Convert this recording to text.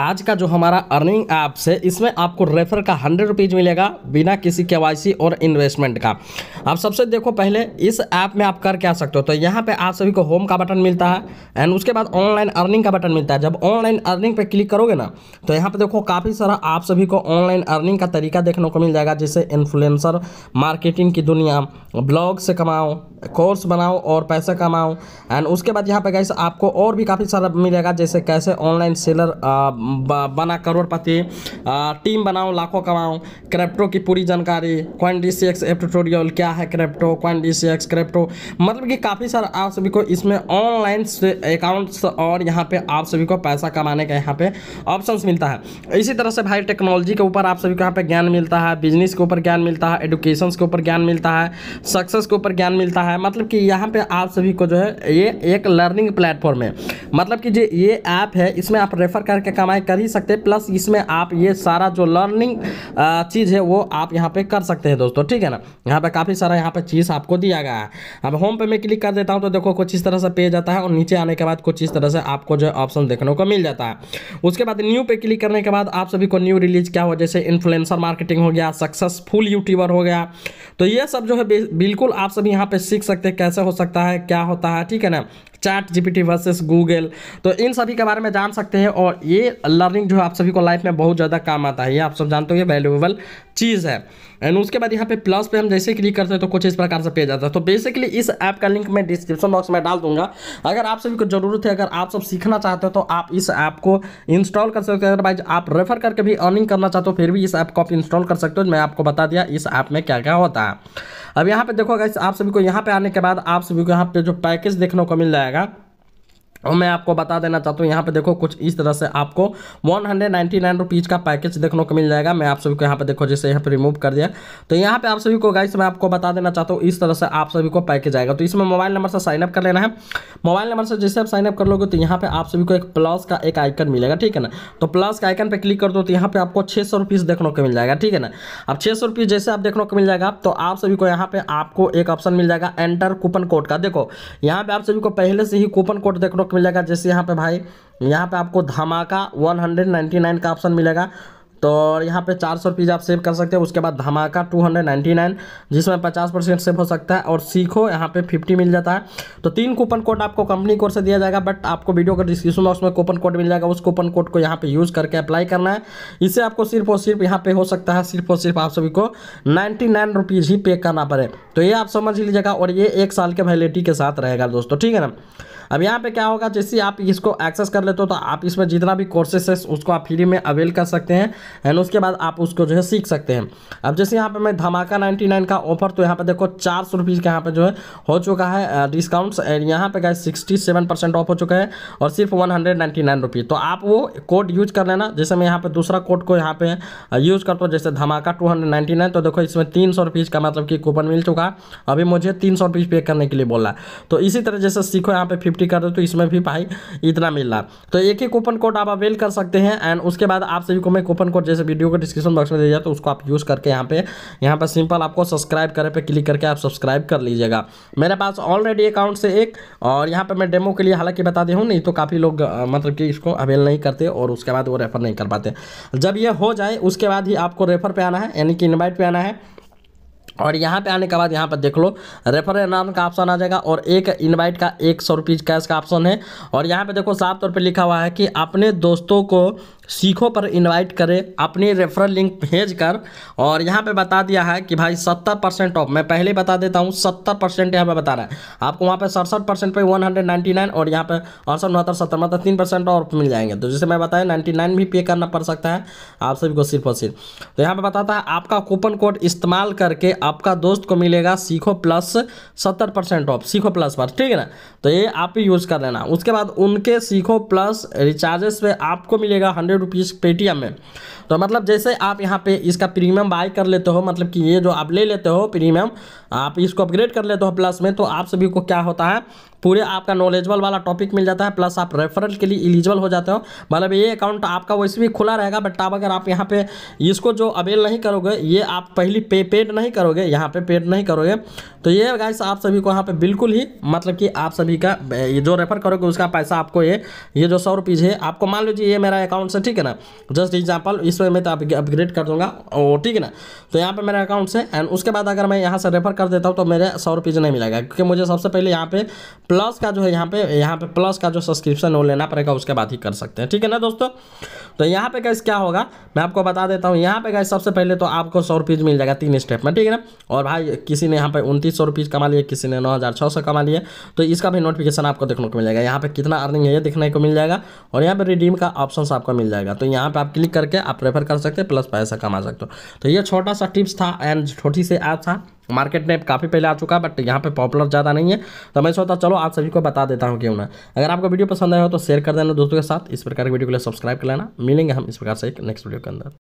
आज का जो हमारा अर्निंग ऐप्स है इसमें आपको रेफर का हंड्रेड रुपीज़ मिलेगा बिना किसी के और इन्वेस्टमेंट का आप सबसे देखो पहले इस ऐप में आप कर क्या सकते हो तो यहाँ पे आप सभी को होम का बटन मिलता है एंड उसके बाद ऑनलाइन अर्निंग का बटन मिलता है जब ऑनलाइन अर्निंग पर क्लिक करोगे ना तो यहाँ पर देखो काफ़ी सारा आप सभी को ऑनलाइन अर्निंग का तरीका देखने को मिल जाएगा जैसे इन्फ्लुएंसर मार्केटिंग की दुनिया ब्लॉग से कमाओ कोर्स बनाओ और पैसा कमाओ एंड उसके बाद यहाँ पे कैसे आपको और भी काफ़ी सारा मिलेगा जैसे कैसे ऑनलाइन सेलर बना करोड़पति टीम बनाऊँ लाखों कमाऊँ क्रिप्टो की पूरी जानकारी क्वाइन डी सी एक्स एप्टोरियल क्या है crypto coin D C X crypto मतलब कि काफ़ी सारा आप सभी को इसमें ऑनलाइन अकाउंट्स और यहाँ पे आप सभी को पैसा कमाने का यहाँ पे ऑप्शंस मिलता है इसी तरह से भाई टेक्नोलॉजी के ऊपर आप सभी को यहाँ पे ज्ञान मिलता है बिजनेस के ऊपर ज्ञान मिलता है एडुकेशन के ऊपर ज्ञान मिलता है सक्सेस के ऊपर ज्ञान मिलता है मतलब कि यहाँ पे आप सभी को जो है ये एक लर्निंग प्लेटफॉर्म है मतलब कि जो ये ऐप है इसमें आप रेफर करके कमा कमाई कर ही सकते हैं प्लस इसमें आप ये सारा जो लर्निंग चीज़ है वो आप यहाँ पे कर सकते हैं दोस्तों ठीक है ना यहाँ पे काफ़ी सारा यहाँ पे चीज़ आपको दिया गया है अब होम पे मैं क्लिक कर देता हूँ तो देखो कुछ इस तरह से पेज आता है और नीचे आने के बाद कुछ इस तरह से आपको जो ऑप्शन देखने को मिल जाता है उसके बाद न्यू पे क्लिक करने के बाद आप सभी को न्यू रिलीज क्या हो जैसे इन्फ्लुएंसर मार्केटिंग हो गया सक्सेसफुल यूट्यूबर हो गया तो ये सब जो है बिल्कुल आप सभी यहाँ पे सीख सकते हैं कैसे हो सकता है क्या होता है ठीक है ना चैट जीपीटी वर्सेस गूगल तो इन सभी के बारे में जान सकते हैं और ये लर्निंग जो है आप सभी को लाइफ में बहुत ज़्यादा काम आता है ये आप सब जानते हो ये वैल्यूएबल चीज़ है एंड उसके बाद यहाँ पे प्लस पे हम जैसे क्लिक करते हैं तो कुछ इस प्रकार से पेज आता है तो बेसिकली इस ऐप का लिंक मैं डिस्क्रिप्शन बॉक्स में डाल दूंगा अगर आप सभी को जरूरत है अगर आप सब सीखना चाहते हो तो आप इस ऐप को इंस्टॉल कर सकते हो अदरवाइज आप रेफर करके भी अर्निंग करना चाहते हो फिर भी इस ऐप को आप इंस्टॉल कर सकते हो मैं आपको बता दिया इस ऐप में क्या क्या होता है अब यहाँ पे देखो अगर आप सभी को यहाँ पे आने के बाद आप सभी को यहाँ पे जो पैकेज देखने को मिल जाएगा kan और मैं आपको बता देना चाहता हूँ यहाँ पे देखो कुछ इस तरह से आपको one hundred ninety nine rupees का पैकेज देखने को मिल जाएगा मैं आप सभी को यहाँ पे देखो जैसे यहाँ पे रिमूव कर दिया तो यहाँ पे आप सभी को गाइस मैं आपको बता देना चाहता हूँ इस तरह से आप सभी को पैकेज आएगा तो इसमें मोबाइल नंबर से साइनअप कर लेना है मोबाइल नंबर से जैसे आप साइनअप कर लोगे तो यहाँ पर आप सभी को एक प्लस का एक आइकन मिलेगा ठीक है ना तो प्लस का आइकन पर क्लिक कर दो तो यहाँ पर आपको छः सौ देखने को मिल जाएगा ठीक है ना अब छः सौ जैसे आप देखने को मिल जाएगा तो आप सभी को यहाँ पर आपको एक ऑप्शन मिल जाएगा एंटर कूपन कोड का देखो यहाँ पर आप सभी को पहले से ही कूपन कोड देखने मिलेगा जैसे यहाँ पे भाई यहाँ पे आपको धमाका 199 का ऑप्शन मिलेगा तो यहाँ पे चार सौ रुपीज़ आप सेव कर सकते हैं उसके बाद धमाका टू हंड्रेड नाइन जिसमें पचास परसेंट सेव हो सकता है और सीखो यहाँ पे फिफ्टी मिल जाता है तो तीन कूपन कोड आपको कंपनी कोर से दिया जाएगा बट आपको वीडियो का डिस्क्रिप्शन बॉक्स में कूपन कोड मिल जाएगा उस कूपन कोड को यहाँ पे यूज़ करके अप्लाई करना है इसे आपको सिर्फ और सिर्फ यहाँ पे हो सकता है सिर्फ और सिर्फ आप सभी को नाइन्टी नाइन रुपीज़ ही पे करना पड़े तो ये आप समझ लीजिएगा और ये एक साल के वैलिडिटी के साथ रहेगा दोस्तों ठीक है ना अब यहाँ पे क्या होगा जैसे आप इसको एक्सेस कर लेते हो तो आप इसमें जितना भी कोर्सेस है उसको आप फ्री में अवेल कर सकते हैं एंड उसके बाद आप उसको जो है सीख सकते हैं अब जैसे यहाँ पर मैं धमाका 99 नाइन का ऑफर तो यहाँ पर देखो चार सौ रुपीज़ का यहाँ पर जो है हो चुका है डिस्काउंट्स uh, एंड यहाँ पे गए सिक्सटी सेवन परसेंट ऑफ हो चुका है और सिर्फ one hundred ninety nine rupees तो आप वो कोड यूज़ कर लेना जैसे मैं यहाँ पर दूसरा कोड को यहाँ पे यूज़ uh, करता हूँ जैसे धमाका टू हंड्रेड नाइन्टी नाइन तो देखो इसमें तीन सौ रुपीज़ का मतलब कि कूपन मिल चुका अभी मुझे तीन सौ रुपीज़ पे करने के लिए बोल रहा तो इसी तरह जैसे सीखो यहाँ पे फिफ्टी कर दो तो इसमें भी भाई इतना मिल रहा तो एक ही कूपन कोड आप अवेल कर सकते हैं एंड उसके बाद आप सभी को मैं कूपन कोड कोड जैसे वीडियो को डिस्क्रिप्शन बॉक्स में दे जाए तो उसको आप यूज़ करके यहाँ पे यहाँ पर सिंपल आपको सब्सक्राइब करें पे क्लिक करके आप सब्सक्राइब कर लीजिएगा मेरे पास ऑलरेडी अकाउंट से एक और यहाँ पर मैं डेमो के लिए हालांकि बता दे नहीं तो काफ़ी लोग मतलब कि इसको अवेल नहीं करते और उसके बाद वो रेफ़र नहीं कर पाते जब ये हो जाए उसके बाद ही आपको रेफ़र पर आना है यानी कि इन्वाइट पर आना है और यहाँ पे आने के बाद यहाँ पर देख लो रेफर नाम का ऑप्शन आ जाएगा और एक इनवाइट का एक सौ रुपीज़ कैश का ऑप्शन है और यहाँ पे देखो साफ तौर पे लिखा हुआ है कि अपने दोस्तों को सीखो पर इनवाइट करें अपने रेफरल लिंक भेज कर और यहाँ पे बता दिया है कि भाई सत्तर परसेंट ऑफ मैं पहले बता देता हूँ सत्तर परसेंट यहाँ पे बता रहा है आपको वहाँ पे सड़सठ परसेंट पे वन हंड्रेड नाइन्टी नाइन और यहाँ पे अड़सठ उनहत्तर सत्तर मतलब तीन परसेंट ऑफ मिल जाएंगे तो जैसे मैं बताया नाइन्टी नाइन भी पे करना पड़ सकता है आप सभी को सिर्फ और सिर्फ तो यहाँ पर बताता है आपका कूपन कोड इस्तेमाल करके आपका दोस्त को मिलेगा सीखो प्लस सत्तर परसेंट ऑफ सीखो प्लस पर ठीक है ना तो ये आप यूज़ कर लेना उसके बाद उनके सीखो प्लस रिचार्जेस पर आपको मिलेगा हंड्रेड हंड्रेड रुपीज़ पेटीएम में तो मतलब जैसे आप यहाँ पे इसका प्रीमियम बाय कर लेते हो मतलब कि ये जो आप ले लेते हो प्रीमियम आप इसको अपग्रेड कर लेते हो प्लस में तो आप सभी को क्या होता है पूरे आपका नॉलेजबल वाला टॉपिक मिल जाता है प्लस आप रेफरल के लिए इलिजिबल हो जाते हो मतलब ये अकाउंट आपका वैसे भी खुला रहेगा बट आप अगर आप यहाँ पे इसको जो अवेल नहीं करोगे ये आप पहली पे पेड नहीं करोगे यहाँ पे पेड नहीं करोगे तो ये गाइस आप सभी को यहाँ पे बिल्कुल ही मतलब कि आप सभी का ये जो रेफर करोगे उसका पैसा आपको ये ये जो सौ है आपको मान लीजिए ये मेरा अकाउंट से ठीक है ना जस्ट एग्जाम्पल इसमें मैं तो अपग्रेड कर दूंगा और ठीक है ना तो यहाँ पे मेरे अकाउंट से एंड उसके बाद अगर मैं यहाँ से रेफर कर देता हूँ तो मेरे सौ रुपीज़ नहीं मिलेगा क्योंकि मुझे सबसे पहले यहाँ पे प्लस का जो है यहाँ पे यहाँ पे प्लस का जो सब्सक्रिप्शन वो लेना पड़ेगा उसके बाद ही कर सकते हैं ठीक है ना दोस्तों तो यहाँ पे गैस क्या होगा मैं आपको बता देता हूँ यहाँ पे गए सबसे पहले तो आपको सौ रुपीज़ मिल जाएगा तीन स्टेप में ठीक है ना और भाई किसी ने यहाँ पे उनतीस सौ रुपीज़ कमा लिए किसी ने नौ हज़ार छः सौ कमा लिए तो इसका भी नोटिफिकेशन आपको देखने को मिलेगा यहाँ पे कितना अर्निंग है ये देखने को मिल जाएगा और यहाँ पे रिडीम का ऑप्शन आपको मिल जाएगा तो यहाँ पर आप क्लिक करके आप रेफर कर सकते हैं प्लस पैसा कमा सकते हो तो ये छोटा सा टिप्स था एंड छोटी सी ऐप था मार्केट में काफ़ी पहले आ चुका है बट यहाँ पे पॉपुलर ज़्यादा नहीं है तो मैं सोचता चलो आप सभी को बता देता हूँ क्यों ना अगर आपको वीडियो पसंद आया हो तो शेयर कर देना दोस्तों के साथ इस प्रकार की वीडियो के लिए सब्सक्राइब कर लेना मिलेंगे हम इस प्रकार से एक नेक्स्ट वीडियो के अंदर